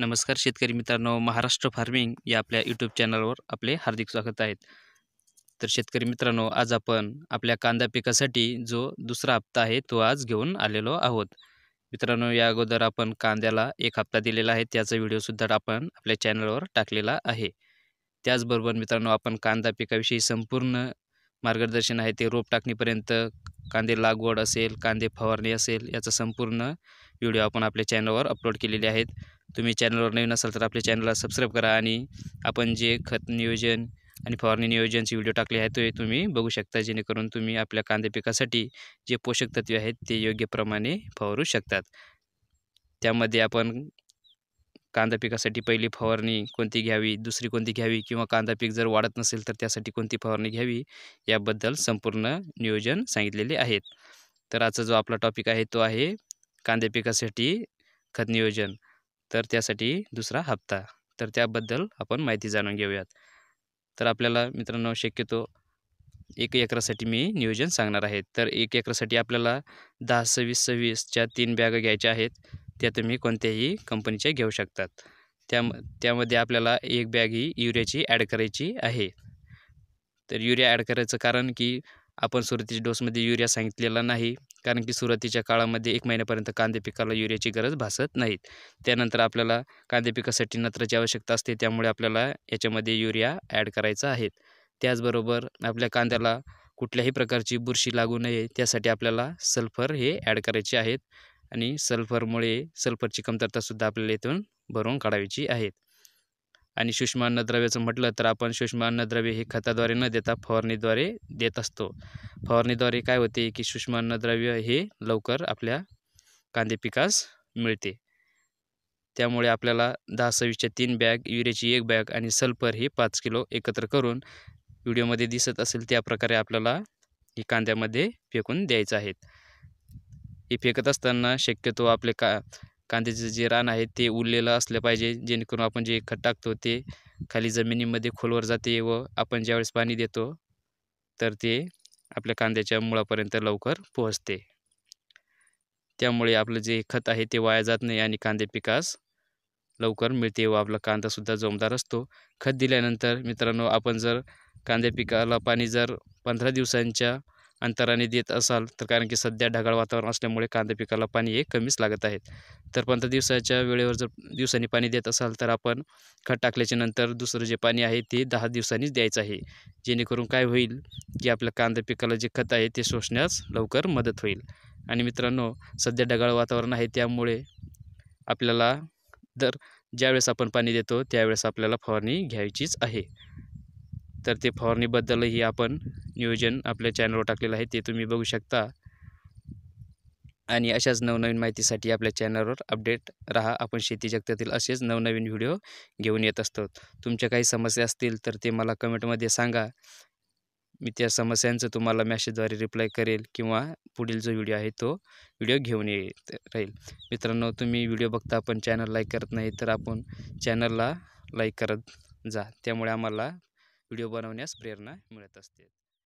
नमस्कार शेतकरी मित्रांनो महाराष्ट्र फार्मिंग या आपल्या यूट्यूब चॅनलवर आपले हार्दिक स्वागत आहेत तर शेतकरी मित्रांनो आज आपण आपल्या कांदा पिकासाठी जो दुसरा हप्ता आहे तो आज घेऊन आलेलो आहोत मित्रांनो या अगोदर आपण कांद्याला एक हप्ता दिलेला आहे त्याचा व्हिडिओसुद्धा आपण आपल्या चॅनलवर टाकलेला आहे त्याचबरोबर मित्रांनो आपण कांदा पिकाविषयी संपूर्ण मार्गदर्शन आहे ते रोप टाकणीपर्यंत कांदे लागवड असेल कांदे फवारणी असेल याचा संपूर्ण व्हिडिओ आपण आपल्या चॅनलवर अपलोड केलेले आहेत तुम्ही चॅनलवर नवीन असाल तर आपल्या चॅनलला सबस्क्राईब करा आणि आपण जे खत नियोजन आणि फवारणी नियोजनचे व्हिडिओ टाकले आहेत ते तुम्ही बघू शकता जेणेकरून तुम्ही आपल्या कांदे पिकासाठी जे पोषक तत्वे आहेत ते योग्य प्रमाणे फवारू शकतात त्यामध्ये आपण कांदा पिकासाठी पहिली फवारणी कोणती घ्यावी दुसरी कोणती घ्यावी किंवा कांदा पीक जर वाढत नसेल तर त्यासाठी कोणती फवारणी घ्यावी याबद्दल संपूर्ण नियोजन सांगितलेले आहेत तर आजचा जो आपला टॉपिक आहे तो आहे कांदा पिकासाठी खत नियोजन तर त्यासाठी दुसरा हप्ता तर त्याबद्दल आपण माहिती जाणून घेऊयात तर आपल्याला मित्रांनो शक्यतो एक एकरासाठी मी नियोजन सांगणार आहे तर एक एकरासाठी आपल्याला दहा सव्वीस सव्वीसच्या तीन बॅग घ्यायच्या आहेत त्या तुम्ही कोणत्याही कंपनीच्या घेऊ शकतात त्या त्यामध्ये आपल्याला एक बॅग ही युरियाची ॲड करायची आहे तर युरिया ॲड करायचं कारण की आपण सुरुवातीच्या डोसमध्ये युरिया सांगितलेला नाही कारण की सुरुवातीच्या काळामध्ये एक महिन्यापर्यंत कांदे पिकाला युरियाची गरज भासत नाहीत त्यानंतर आपल्याला कांदे पिकासाठी नत्राची आवश्यकता असते त्यामुळे आपल्याला याच्यामध्ये युरिया ॲड करायचा आहे त्याचबरोबर आपल्या कांद्याला कुठल्याही प्रकारची बुरशी लागू नये त्यासाठी आपल्याला सल्फर हे ॲड करायचे आहेत आणि सल्फरमुळे सल्फरची कमतरतासुद्धा आपल्याला इथून भरून काढायची आहेत आणि सूक्ष्म अन्नद्रव्याचं म्हटलं तर आपण सूक्ष्म अन्नद्रव्य हे खताद्वारे न देता फवारणीद्वारे देत असतो फवारणीद्वारे काय होते की सुषमा अन्नद्रव्य हे लवकर आपल्या कांदे पिकास मिळते त्यामुळे आपल्याला दहा सव्वीसच्या तीन बॅग युरियाची एक बॅग आणि सल्फर हे पाच किलो एकत्र करून व्हिडिओमध्ये दिसत असेल त्याप्रकारे आपल्याला ही कांद्यामध्ये फेकून द्यायचं आहेत हे फेकत असताना शक्यतो आपले का कांद्याचे जे रान आहे ते उरलेलं असलं पाहिजे जेणेकरून आपण जे खत टाकतो ते खाली जमिनीमध्ये खोलवर जाते व आपण ज्यावेळेस पाणी देतो तर ते आपल्या कांद्याच्या मुळापर्यंत लवकर पोहोचते त्यामुळे आपलं जे खत आहे ते वाया जात नाही आणि कांदे पिकास लवकर मिळते व आपला कांदासुद्धा जोमदार असतो खत दिल्यानंतर मित्रांनो आपण जर कांदे पिकाला पाणी जर पंधरा दिवसांच्या अंतराने देत असाल तर कारण की सध्या ढगाळ वातावरण असल्यामुळे कांदा पिकाला पाणी हे कमीच लागत आहेत तर पंधरा दिवसाच्या वेळेवर जर दिवसांनी पाणी देत असाल तर आपण खत टाकल्याच्या नंतर दुसरं जे पाणी आहे ते दहा दिवसांनीच द्यायचं आहे जेणेकरून काय होईल की आपल्या कांदा पिकाला जे खत आहे ते शोषण्यास लवकर मदत होईल आणि मित्रांनो सध्या ढगाळ वातावरण आहे त्यामुळे आपल्याला दर ज्यावेळेस आपण पाणी देतो त्यावेळेस आपल्याला फवारणी घ्यायचीच आहे तर ते फवारणीबद्दलही आपण नियोजन आपल्या चॅनलवर टाकलेलं आहे ते तुम्ही बघू शकता आणि अशाच नवनवीन माहितीसाठी आपल्या चॅनलवर अपडेट राहा आपण शेती जगतातील असेच नवनवीन व्हिडिओ घेऊन येत असतो तुमच्या काही समस्या असतील तर ते मला कमेंटमध्ये सांगा मी त्या समस्यांचं तुम्हाला मॅसेजद्वारे रिप्लाय करेल किंवा पुढील जो व्हिडिओ आहे तो व्हिडिओ घेऊन येत राहील मित्रांनो तुम्ही व्हिडिओ बघता आपण चॅनल लाईक करत नाही तर आपण चॅनलला लाईक करत जा त्यामुळे आम्हाला व्हिडिओ बनवण्यास प्रेरणा मिळत असते